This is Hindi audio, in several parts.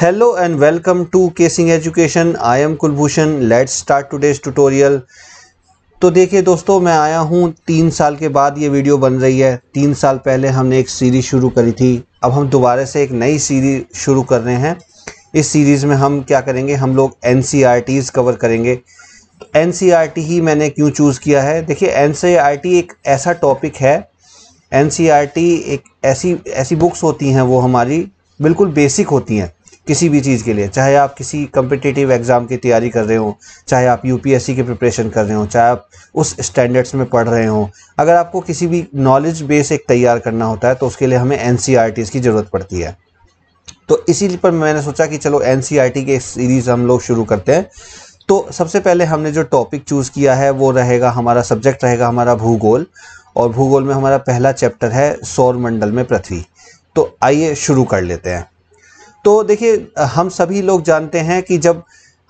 hello and welcome to Kesing education I am Kulbhushan let's start today's tutorial तो देखिए दोस्तों मैं आया हूँ तीन साल के बाद ये वीडियो बन रही है तीन साल पहले हमने एक सीरीज़ शुरू करी थी अब हम दोबारा से एक नई सीरीज शुरू कर रहे हैं इस सीरीज़ में हम क्या करेंगे हम लोग एन कवर e करेंगे एन तो e ही मैंने क्यों चूज़ किया है देखिए एन e एक ऐसा टॉपिक है एन एक ऐसी ऐसी बुक्स होती हैं वो हमारी बिल्कुल बेसिक होती हैं किसी भी चीज़ के लिए चाहे आप किसी कम्पिटिटिव एग्ज़ाम की तैयारी कर रहे हो चाहे आप यूपीएससी की प्रिपरेशन कर रहे हो चाहे आप उस स्टैंडर्ड्स में पढ़ रहे हो अगर आपको किसी भी नॉलेज बेस एक तैयार करना होता है तो उसके लिए हमें एन e की ज़रूरत पड़ती है तो इसी पर मैंने सोचा कि चलो एन e के सीरीज़ हम लोग शुरू करते हैं तो सबसे पहले हमने जो टॉपिक चूज़ किया है वो रहेगा हमारा सब्जेक्ट रहेगा हमारा भूगोल और भूगोल में हमारा पहला चैप्टर है सौर मंडल में पृथ्वी तो आइए शुरू कर लेते हैं तो देखिए हम सभी लोग जानते हैं कि जब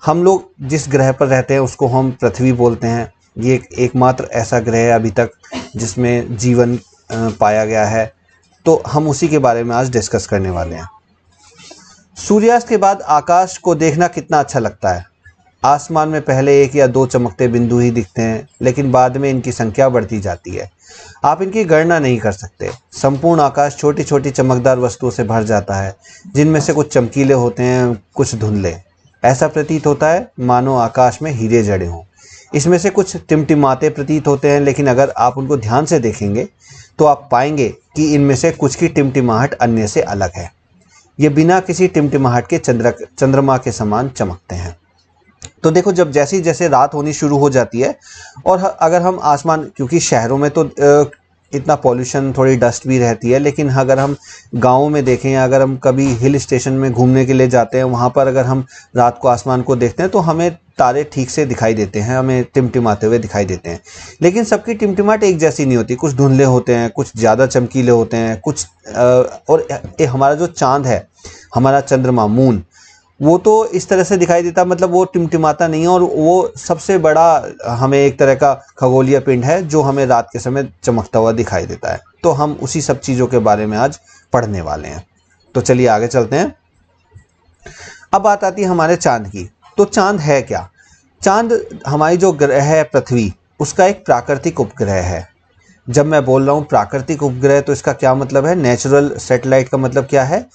हम लोग जिस ग्रह पर रहते हैं उसको हम पृथ्वी बोलते हैं ये एकमात्र ऐसा ग्रह है अभी तक जिसमें जीवन पाया गया है तो हम उसी के बारे में आज डिस्कस करने वाले हैं सूर्यास्त के बाद आकाश को देखना कितना अच्छा लगता है आसमान में पहले एक या दो चमकते बिंदु ही दिखते हैं लेकिन बाद में इनकी संख्या बढ़ती जाती है आप इनकी गणना नहीं कर सकते संपूर्ण आकाश छोटी छोटी चमकदार वस्तुओं से भर जाता है जिनमें से कुछ चमकीले होते हैं कुछ धुंधले ऐसा प्रतीत होता है मानो आकाश में हीरे जड़े हों इसमें से कुछ टिमटिमाते प्रतीत होते हैं लेकिन अगर आप उनको ध्यान से देखेंगे तो आप पाएंगे कि इनमें से कुछ की टिमटिमाहट अन्य से अलग है ये बिना किसी टिमटिमाहट के चंद्र चंद्रमा के समान चमकते हैं तो देखो जब जैसे जैसे रात होनी शुरू हो जाती है और अगर हम आसमान क्योंकि शहरों में तो इतना पॉल्यूशन थोड़ी डस्ट भी रहती है लेकिन अगर हम गाँव में देखें या अगर हम कभी हिल स्टेशन में घूमने के लिए जाते हैं वहाँ पर अगर हम रात को आसमान को देखते हैं तो हमें तारे ठीक से दिखाई देते हैं हमें टिमटिमाते हुए दिखाई देते हैं लेकिन सबकी टिमटिमाट एक जैसी नहीं होती कुछ धुंधले होते हैं कुछ ज़्यादा चमकीले होते हैं कुछ और हमारा जो चांद है हमारा चंद्रमा मून वो तो इस तरह से दिखाई देता मतलब वो टिमटिमाता नहीं है और वो सबसे बड़ा हमें एक तरह का खगोलीय पिंड है जो हमें रात के समय चमकता हुआ दिखाई देता है तो हम उसी सब चीज़ों के बारे में आज पढ़ने वाले हैं तो चलिए आगे चलते हैं अब बात आती है हमारे चांद की तो चांद है क्या चांद हमारी जो ग्रह है पृथ्वी उसका एक प्राकृतिक उपग्रह है जब मैं बोल रहा हूँ प्राकृतिक उपग्रह तो इसका क्या मतलब है नेचुरल सेटेलाइट का मतलब क्या है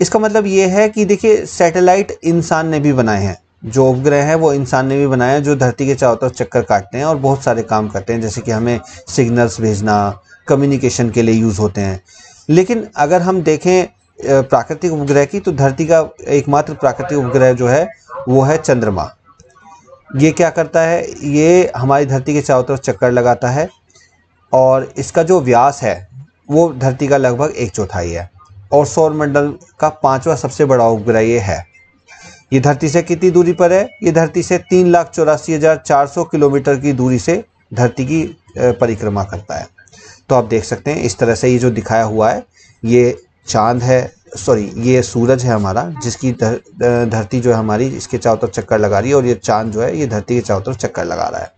इसका मतलब ये है कि देखिए सैटेलाइट इंसान ने भी बनाए हैं जो उपग्रह हैं वो इंसान ने भी बनाए हैं जो धरती के चारों तरफ चक्कर काटते हैं और बहुत सारे काम करते हैं जैसे कि हमें सिग्नल्स भेजना कम्युनिकेशन के लिए यूज़ होते हैं लेकिन अगर हम देखें प्राकृतिक उपग्रह की तो धरती का एकमात्र प्राकृतिक उपग्रह जो है वो है चंद्रमा ये क्या करता है ये हमारी धरती के चारों तरफ चक्कर लगाता है और इसका जो व्यास है वो धरती का लगभग एक चौथाई है और सौर मंडल का पांचवा सबसे बड़ा उपग्रह ये है ये धरती से कितनी दूरी पर है ये धरती से तीन लाख चौरासी हज़ार चार सौ किलोमीटर की दूरी से धरती की परिक्रमा करता है तो आप देख सकते हैं इस तरह से ये जो दिखाया हुआ है ये चांद है सॉरी ये सूरज है हमारा जिसकी धरती जो है हमारी इसके चारों तरफ चक्कर लगा रही है और ये चांद जो है ये धरती के चारों तरफ चक्कर लगा रहा है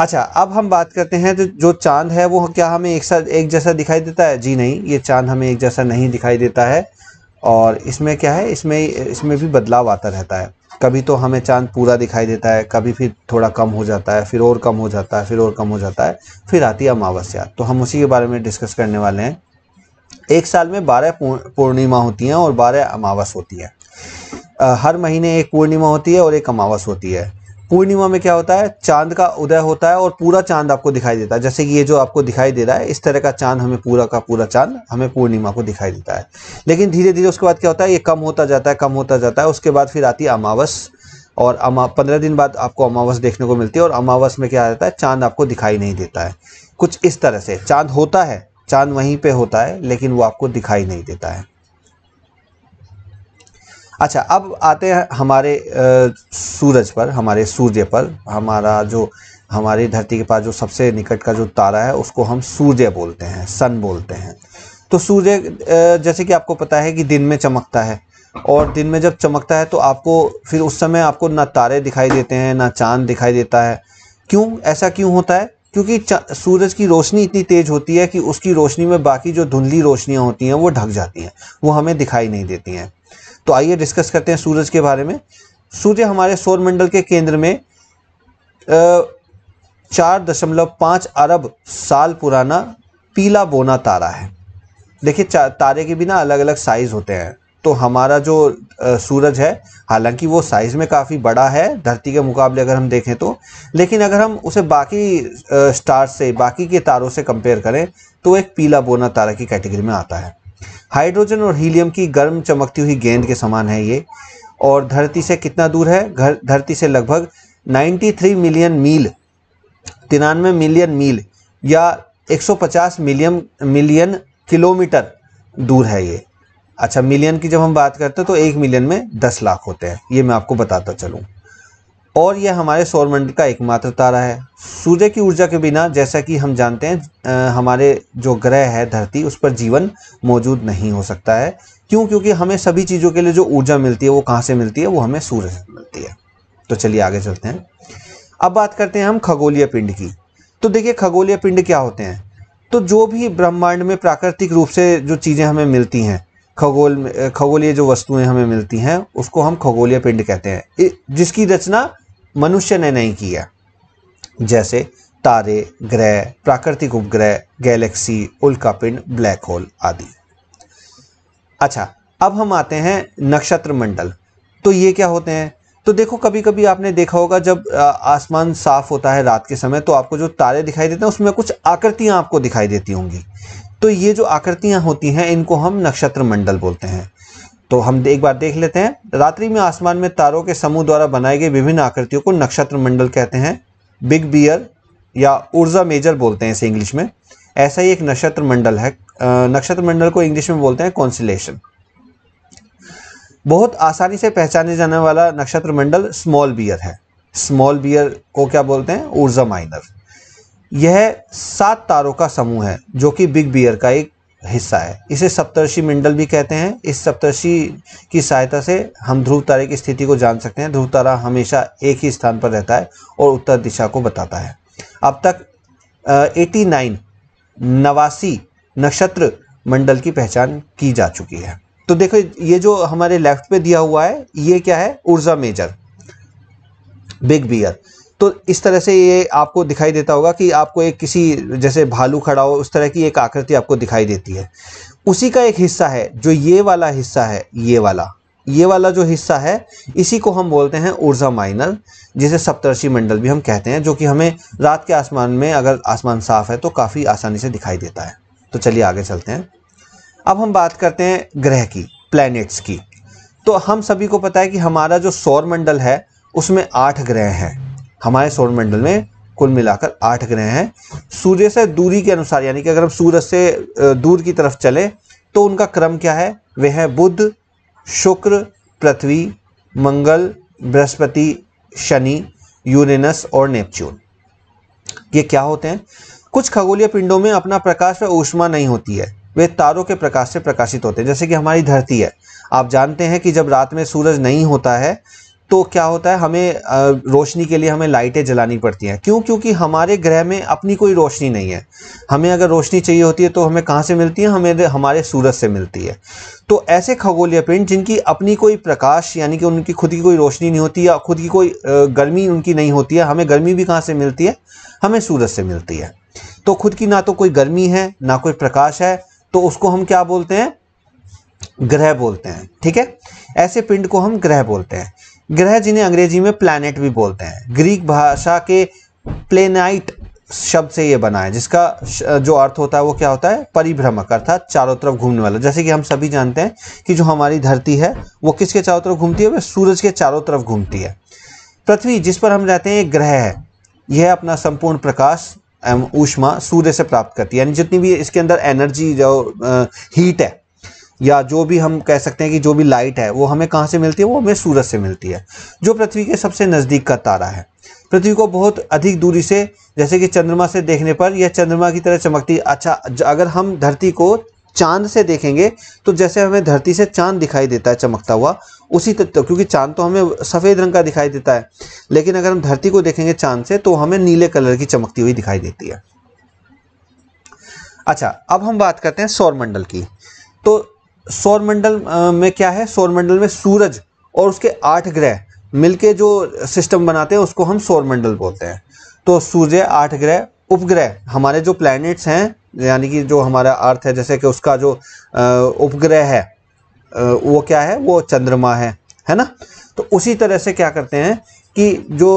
अच्छा अब हम बात करते हैं तो जो चांद है वो क्या हमें एक साथ एक जैसा दिखाई देता है जी नहीं ये चांद हमें एक जैसा नहीं दिखाई देता है और इसमें क्या है इसमें इसमें भी बदलाव आता रहता है कभी तो हमें चांद पूरा दिखाई देता है कभी फिर थोड़ा कम हो जाता है फिर और कम हो जाता है फिर और कम हो जाता है फिर आती है अमावस्या तो हम उसी के बारे में डिस्कस करने वाले हैं एक साल में बारह पूर्णिमा होती हैं और बारह अमावस होती है हर महीने एक पूर्णिमा होती है और एक अमावस होती है पूर्णिमा में क्या होता है चांद का उदय होता है और पूरा चांद आपको दिखाई देता है जैसे कि ये जो आपको दिखाई दे रहा है इस तरह का चांद हमें पूरा का पूरा चांद हमें पूर्णिमा को दिखाई देता है लेकिन धीरे धीरे उसके बाद क्या होता है ये कम होता जाता है कम होता जाता है उसके बाद फिर आती है अमावस और अमा पंद्रह दिन बाद आपको अमावस देखने को मिलती है और अमावस में क्या रहता है चांद आपको दिखाई नहीं देता है कुछ इस तरह से चांद होता है चांद वहीं पर होता है लेकिन वो आपको दिखाई नहीं देता है अच्छा अब आते हैं हमारे सूरज पर हमारे सूर्य पर हमारा जो हमारी धरती के पास जो सबसे निकट का जो तारा है उसको हम सूर्य बोलते हैं सन बोलते हैं तो सूर्य जैसे कि आपको पता है कि दिन में चमकता है और दिन में जब चमकता है तो आपको फिर उस समय आपको ना तारे दिखाई देते हैं ना चांद दिखाई देता है क्यों ऐसा क्यों होता है क्योंकि सूरज की रोशनी इतनी तेज़ होती है कि उसकी रोशनी में बाकी जो धुंधली रोशनियाँ होती हैं वो ढक जाती हैं वो हमें दिखाई नहीं देती हैं तो आइए डिस्कस करते हैं सूरज के बारे में सूर्य हमारे सौरमंडल के केंद्र में चार दशमलव पाँच अरब साल पुराना पीला बोना तारा है देखिए तारे के भी ना अलग अलग साइज़ होते हैं तो हमारा जो सूरज है हालांकि वो साइज़ में काफ़ी बड़ा है धरती के मुकाबले अगर हम देखें तो लेकिन अगर हम उसे बाकी स्टार से बाकी के तारों से कंपेयर करें तो एक पीला बोना तारा की कैटेगरी में आता है हाइड्रोजन और हीलियम की गर्म चमकती हुई गेंद के समान है ये और धरती से कितना दूर है धरती से लगभग 93 मिलियन मील तिरानवे मिलियन मील या 150 मिलियन मिलियन किलोमीटर दूर है ये अच्छा मिलियन की जब हम बात करते हैं तो एक मिलियन में दस लाख होते हैं ये मैं आपको बताता चलूँ और यह हमारे सौरमंडल का एकमात्र तारा है सूर्य की ऊर्जा के बिना जैसा कि हम जानते हैं हमारे जो ग्रह है धरती उस पर जीवन मौजूद नहीं हो सकता है क्यों क्योंकि हमें सभी चीज़ों के लिए जो ऊर्जा मिलती है वो कहाँ से मिलती है वो हमें सूर्य से मिलती है तो चलिए आगे चलते हैं अब बात करते हैं हम खगोलीय पिंड की तो देखिए खगोलीय पिंड क्या होते हैं तो जो भी ब्रह्मांड में प्राकृतिक रूप से जो चीज़ें हमें मिलती हैं खगोल खगोलीय जो वस्तुएं हमें मिलती हैं उसको हम खगोलीय पिंड कहते हैं जिसकी रचना मनुष्य ने नहीं किया जैसे तारे ग्रह प्राकृतिक उपग्रह गैलेक्सी उल्कापिंड ब्लैक होल आदि अच्छा अब हम आते हैं नक्षत्र मंडल तो ये क्या होते हैं तो देखो कभी कभी आपने देखा होगा जब आसमान साफ होता है रात के समय तो आपको जो तारे दिखाई देते हैं उसमें कुछ आकृतियां आपको दिखाई देती होंगी तो ये जो आकृतियां होती हैं इनको हम नक्षत्र मंडल बोलते हैं तो हम एक बार देख लेते हैं रात्रि में आसमान में तारों के समूह द्वारा बनाए गए विभिन्न आकृतियों को नक्षत्र मंडल कहते हैं बिग बियर या ऊर्जा मेजर बोलते हैं इसे इंग्लिश में ऐसा ही एक नक्षत्र मंडल है नक्षत्र मंडल को इंग्लिश में बोलते हैं कॉन्सिलेशन बहुत आसानी से पहचाने जाने वाला नक्षत्र मंडल स्मॉल बियर है स्मॉल बियर को क्या बोलते हैं ऊर्जा माइनर यह सात तारों का समूह है जो कि बिग बियर का एक हिस्सा है इसे सप्तर्षि मंडल भी कहते हैं इस सप्तर्षि की सहायता से हम ध्रुव तारे की स्थिति को जान सकते हैं ध्रुव तारा हमेशा एक ही स्थान पर रहता है और उत्तर दिशा को बताता है अब तक एटी नाइन नवासी नक्षत्र मंडल की पहचान की जा चुकी है तो देखो ये जो हमारे लेफ्ट पे दिया हुआ है ये क्या है ऊर्जा मेजर बिग बियर तो इस तरह से ये आपको दिखाई देता होगा कि आपको एक किसी जैसे भालू खड़ा हो उस तरह की एक आकृति आपको दिखाई देती है उसी का एक हिस्सा है जो ये वाला हिस्सा है ये वाला ये वाला जो हिस्सा है इसी को हम बोलते हैं ऊर्जा माइनर जिसे सप्तर्षि मंडल भी हम कहते हैं जो कि हमें रात के आसमान में अगर आसमान साफ है तो काफ़ी आसानी से दिखाई देता है तो चलिए आगे चलते हैं अब हम बात करते हैं ग्रह की प्लैनेट्स की तो हम सभी को पता है कि हमारा जो सौर मंडल है उसमें आठ ग्रह हैं हमारे सौरमंडल में कुल मिलाकर आठ ग्रह हैं सूर्य से दूरी के अनुसार यानी कि अगर हम सूरज से दूर की तरफ चले तो उनका क्रम क्या है वे हैं बुध शुक्र पृथ्वी मंगल बृहस्पति शनि यूरेनस और नेपच्यून ये क्या होते हैं कुछ खगोलीय पिंडों में अपना प्रकाश व ऊष्मा नहीं होती है वे तारों के प्रकाश से प्रकाशित होते हैं जैसे कि हमारी धरती है आप जानते हैं कि जब रात में सूरज नहीं होता है तो क्या होता है हमें रोशनी के लिए हमें लाइटें जलानी पड़ती हैं क्यों क्योंकि हमारे ग्रह में अपनी कोई रोशनी नहीं है हमें अगर रोशनी चाहिए होती है तो हमें कहाँ से मिलती है हमें हमारे सूरज से मिलती है तो ऐसे खगोलीय पिंड जिनकी अपनी कोई प्रकाश यानी कि उनकी खुद की कोई रोशनी नहीं होती या खुद की कोई गर्मी उनकी नहीं होती है हमें गर्मी भी कहाँ से मिलती है हमें सूरज से मिलती है तो खुद की ना तो कोई गर्मी है ना कोई प्रकाश है तो उसको हम क्या बोलते हैं ग्रह बोलते हैं ठीक है ऐसे पिंड को हम ग्रह बोलते हैं ग्रह जिन्हें अंग्रेजी में प्लैनेट भी बोलते हैं ग्रीक भाषा के प्लेनाइट शब्द से ये बना है जिसका जो अर्थ होता है वो क्या होता है परिभ्रमक अर्थात चारों तरफ घूमने वाला जैसे कि हम सभी जानते हैं कि जो हमारी धरती है वो किसके चारों तरफ घूमती है वह सूरज के चारों तरफ घूमती है पृथ्वी जिस पर हम रहते हैं ग्रह है यह अपना संपूर्ण प्रकाश एवं ऊष्मा सूर्य से प्राप्त करती है यानी जितनी भी इसके अंदर एनर्जी जो हीट है या जो भी हम कह सकते हैं कि जो भी लाइट है वो हमें कहाँ से मिलती है वो हमें सूरज से मिलती है जो पृथ्वी के सबसे नज़दीक का तारा है पृथ्वी को बहुत अधिक दूरी से जैसे कि चंद्रमा से देखने पर यह चंद्रमा की तरह चमकती अच्छा अगर हम धरती को चांद से देखेंगे तो जैसे हमें धरती से चांद दिखाई देता है चमकता हुआ उसी तत्व तो, क्योंकि चांद तो हमें सफ़ेद रंग का दिखाई देता है लेकिन अगर हम धरती को देखेंगे चांद से तो हमें नीले कलर की चमकती हुई दिखाई देती है अच्छा अब हम बात करते हैं सौरमंडल की तो सौरमंडल में क्या है सौरमंडल में सूरज और उसके आठ ग्रह मिलके जो सिस्टम बनाते हैं उसको हम सौरमंडल बोलते हैं तो सूर्य आठ ग्रह उपग्रह हमारे जो प्लैनेट्स हैं यानी कि जो हमारा अर्थ है जैसे कि उसका जो उपग्रह है वो क्या है वो चंद्रमा है है ना तो उसी तरह से क्या करते हैं कि जो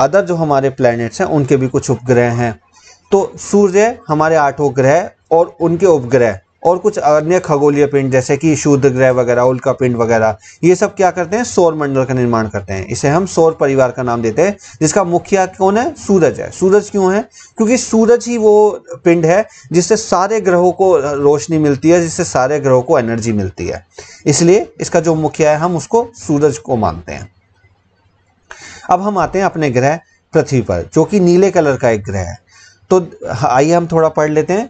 अदर जो हमारे प्लैनेट्स हैं उनके भी कुछ उपग्रह हैं तो सूर्य हमारे आठों ग्रह और उनके उपग्रह और कुछ अन्य खगोलीय पिंड जैसे कि शुद्ध ग्रह वगैरह उल्का पिंड वगैरह ये सब क्या करते हैं सौर मंडल का निर्माण करते हैं इसे हम सौर परिवार का नाम देते हैं जिसका मुखिया कौन है सूरज है सूरज क्यों है क्योंकि सूरज ही वो पिंड है जिससे सारे ग्रहों को रोशनी मिलती है जिससे सारे ग्रहों को एनर्जी मिलती है इसलिए इसका जो मुखिया है हम उसको सूरज को मानते हैं अब हम आते हैं अपने ग्रह पृथ्वी पर जो कि नीले कलर का एक ग्रह है तो आइए हम थोड़ा पढ़ लेते हैं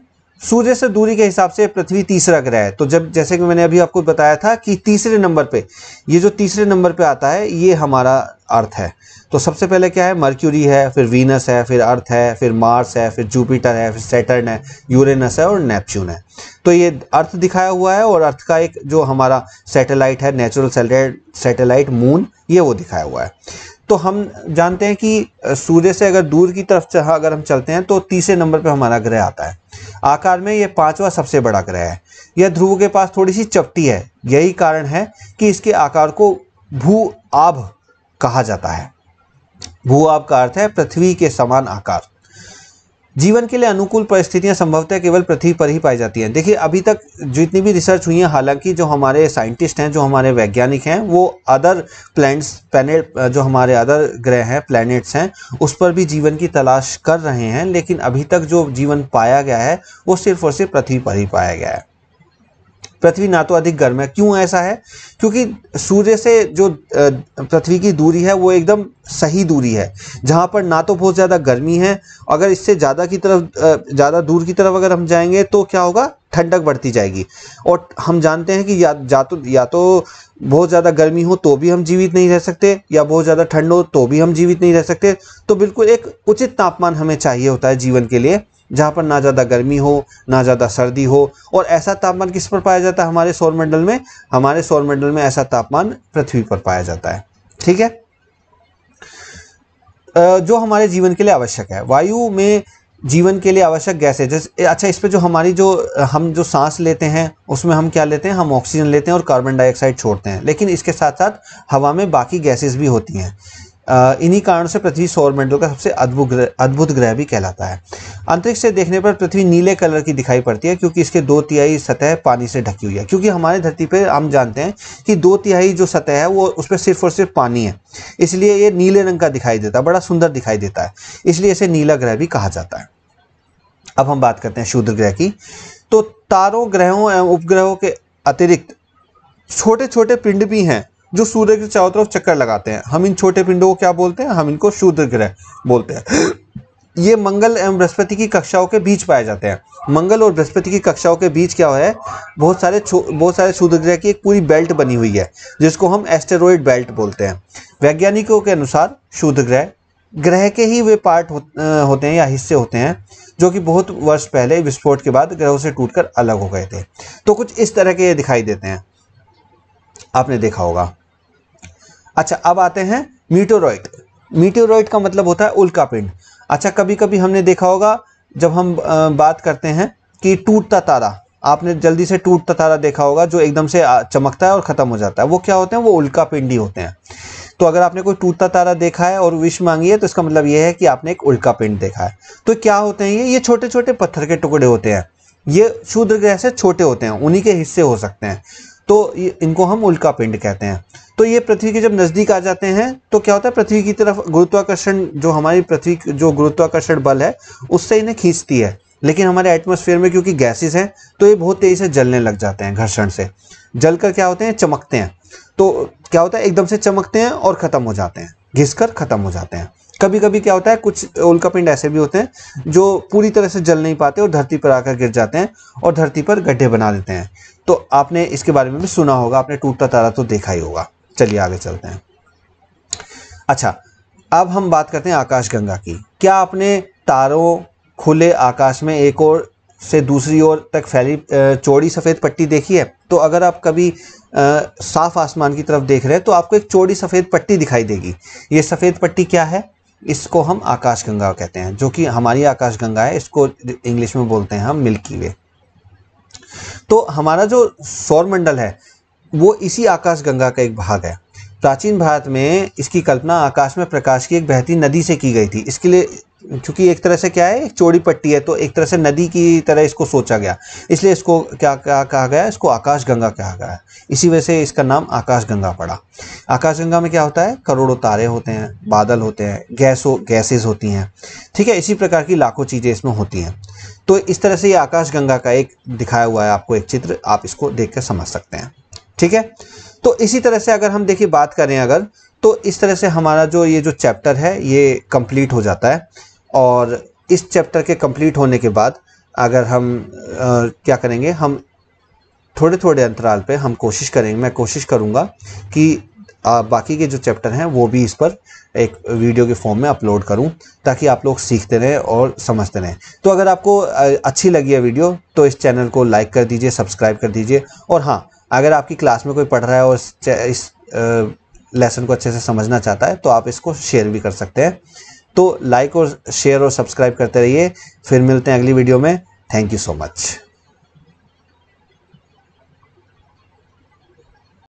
सूर्य से दूरी के हिसाब से पृथ्वी तीसरा ग्रह है तो जब जैसे कि मैंने अभी आपको बताया था कि तीसरे नंबर पे ये जो तीसरे नंबर पे आता है ये हमारा अर्थ है तो सबसे पहले क्या है मर्क्यूरी है फिर वीनस है फिर अर्थ है फिर मार्स है फिर जुपिटर है फिर सेटर्न है यूरेनस है और नेपच्यून है तो ये अर्थ दिखाया हुआ है और अर्थ का एक जो हमारा सेटेलाइट है नेचुरल सेटेलाइट मून ये वो दिखाया हुआ है तो हम जानते हैं कि सूर्य से अगर दूर की तरफ अगर हम चलते हैं तो तीसरे नंबर पर हमारा ग्रह आता है आकार में यह पांचवा सबसे बड़ा ग्रह है यह ध्रुव के पास थोड़ी सी चपटी है यही कारण है कि इसके आकार को भू आभ कहा जाता है भू आभ का अर्थ है पृथ्वी के समान आकार जीवन के लिए अनुकूल परिस्थितियां संभवतः केवल पृथ्वी पर ही पाई जाती हैं देखिए अभी तक जितनी भी रिसर्च हुई है हालांकि जो हमारे साइंटिस्ट हैं जो हमारे वैज्ञानिक हैं वो अदर प्लैनेट्स प्लैनेट जो हमारे अदर ग्रह हैं प्लैनेट्स हैं उस पर भी जीवन की तलाश कर रहे हैं लेकिन अभी तक जो जीवन पाया गया है वो सिर्फ और सिर्फ पृथ्वी पर ही पाया गया है पृथ्वी ना तो अधिक गर्म है क्यों ऐसा है क्योंकि सूर्य से जो पृथ्वी की दूरी है वो एकदम सही दूरी है जहाँ पर ना तो बहुत ज़्यादा गर्मी है अगर इससे ज़्यादा की तरफ ज़्यादा दूर की तरफ अगर हम जाएंगे तो क्या होगा ठंडक बढ़ती जाएगी और हम जानते हैं कि या जा तो या तो बहुत ज़्यादा गर्मी हो तो भी हम जीवित नहीं रह सकते या बहुत ज़्यादा ठंड हो तो भी हम जीवित नहीं रह सकते तो बिल्कुल एक उचित तापमान हमें चाहिए होता है जीवन के लिए जहाँ पर ना ज़्यादा गर्मी हो ना ज़्यादा सर्दी हो और ऐसा तापमान किस पर पाया जाता है हमारे सौरमंडल में हमारे सौरमंडल में ऐसा तापमान पृथ्वी पर पाया जाता है ठीक है जो हमारे जीवन के लिए आवश्यक है वायु में जीवन के लिए आवश्यक गैसें जैसे अच्छा इस पर जो हमारी जो हम जो सांस लेते हैं उसमें हम क्या लेते हैं हम ऑक्सीजन लेते हैं और कार्बन डाइऑक्साइड छोड़ते हैं लेकिन इसके साथ साथ हवा में बाकी गैसेस भी होती हैं इन्हीं कारण से पृथ्वी सौर मंडल का सबसे अद्भुत अद्भुत ग्रह भी कहलाता है अंतरिक्ष से देखने पर पृथ्वी नीले कलर की दिखाई पड़ती है क्योंकि इसके दो तिहाई सतह पानी से ढकी हुई है क्योंकि हमारे धरती पर हम जानते हैं कि दो तिहाई जो सतह है वो उस पर सिर्फ और सिर्फ पानी है इसलिए ये नीले रंग का दिखाई देता है बड़ा सुंदर दिखाई देता है इसलिए इसे नीला ग्रह भी कहा जाता है अब हम बात करते हैं शूद्र ग्रह की तो तारों ग्रहों एवं उपग्रहों के अतिरिक्त छोटे छोटे पिंड भी हैं जो सूर्य के चारों तरफ चक्कर लगाते हैं हम इन छोटे पिंडों को क्या बोलते हैं हम इनको शूद्र ग्रह बोलते हैं ये मंगल एवं बृहस्पति की कक्षाओं के बीच पाए जाते हैं मंगल और बृहस्पति की कक्षाओं के बीच क्या है बहुत सारे बहुत सारे शूद्र ग्रह की एक पूरी बेल्ट बनी हुई है जिसको हम एस्टेरॉयड बेल्ट बोलते हैं वैज्ञानिकों के अनुसार शूद्र ग्रह ग्रह के ही वे पार्ट हो, होते हैं या हिस्से होते हैं जो कि बहुत वर्ष पहले विस्फोट के बाद ग्रहों से टूटकर अलग हो गए थे तो कुछ इस तरह के ये दिखाई देते हैं आपने देखा होगा अच्छा अब आते हैं मीटोरॉइट मीटोरॉइड का मतलब होता है उल्का पिंड अच्छा कभी कभी हमने देखा होगा जब हम बात करते हैं कि टूटता तारा आपने जल्दी से टूटता तारा देखा होगा जो एकदम से चमकता है और ख़त्म हो जाता है वो क्या होते हैं वो उल्का पिंडी होते हैं तो अगर आपने कोई टूटता तारा देखा है और विश मांगी है तो इसका मतलब यह है कि आपने एक उल्का पिंड देखा है तो क्या होते हैं ये ये छोटे छोटे पत्थर के टुकड़े होते हैं ये शूद्र ग्रह से छोटे होते हैं उन्हीं के हिस्से हो सकते हैं तो इनको हम उल्का पिंड कहते हैं तो ये पृथ्वी के जब नज़दीक आ जाते हैं तो क्या होता है पृथ्वी की तरफ गुरुत्वाकर्षण जो हमारी पृथ्वी जो गुरुत्वाकर्षण बल है उससे इन्हें खींचती है लेकिन हमारे एटमोसफेयर में क्योंकि गैसेस हैं तो ये बहुत तेज़ी से जलने लग जाते हैं घर्षण से जल कर क्या होते हैं चमकते हैं तो क्या होता है एकदम से चमकते हैं और ख़त्म हो जाते हैं घिस ख़त्म हो जाते हैं कभी कभी क्या होता है कुछ उल्का पिंड ऐसे भी होते हैं जो पूरी तरह से जल नहीं पाते और धरती पर आकर गिर जाते हैं और धरती पर गड्ढे बना देते हैं तो आपने इसके बारे में भी सुना होगा आपने टूटता तारा तो देखा ही होगा चलिए आगे चलते हैं अच्छा अब हम बात करते हैं आकाश गंगा की क्या आपने तारों खुले आकाश में एक और से दूसरी ओर तक फैली चौड़ी सफ़ेद पट्टी देखी है तो अगर आप कभी आ, साफ आसमान की तरफ देख रहे हैं तो आपको एक चौड़ी सफ़ेद पट्टी दिखाई देगी ये सफ़ेद पट्टी क्या है इसको हम आकाश गंगा कहते हैं जो कि हमारी आकाश गंगा है इसको इंग्लिश में बोलते हैं हम मिल्की वे तो हमारा जो सौरमंडल है वो इसी आकाश गंगा का एक भाग है प्राचीन भारत में इसकी कल्पना आकाश में प्रकाश की एक बहती नदी से की गई थी इसके लिए चूंकि एक तरह से क्या है एक चौड़ी पट्टी है तो एक तरह से नदी की तरह इसको सोचा गया इसलिए इसको क्या क्या कहा गया इसको आकाश गंगा कहा गया इसी वजह से इसका नाम आकाश गंगा पड़ा आकाश गंगा में क्या होता है करोड़ों तारे होते हैं बादल होते हैं गैस गैसेज होती हैं ठीक है इसी प्रकार की लाखों चीज़ें इसमें होती हैं तो इस तरह से ये आकाश गंगा का एक दिखाया हुआ है आपको एक चित्र आप इसको देख कर समझ सकते हैं ठीक है तो इसी तरह से अगर हम देखिए बात करें अगर तो इस तरह से हमारा जो ये जो चैप्टर है ये कंप्लीट हो जाता है और इस चैप्टर के कंप्लीट होने के बाद अगर हम आ, क्या करेंगे हम थोड़े थोड़े अंतराल पे हम कोशिश करेंगे मैं कोशिश करूँगा कि आ, बाकी के जो चैप्टर हैं वो भी इस पर एक वीडियो के फॉर्म में अपलोड करूं ताकि आप लोग सीखते रहें और समझते रहें तो अगर आपको अच्छी लगी है वीडियो तो इस चैनल को लाइक कर दीजिए सब्सक्राइब कर दीजिए और हाँ अगर आपकी क्लास में कोई पढ़ रहा है और इस, लेसन को अच्छे से समझना चाहता है तो आप इसको शेयर भी कर सकते हैं तो लाइक और शेयर और सब्सक्राइब करते रहिए फिर मिलते हैं अगली वीडियो में थैंक यू सो मच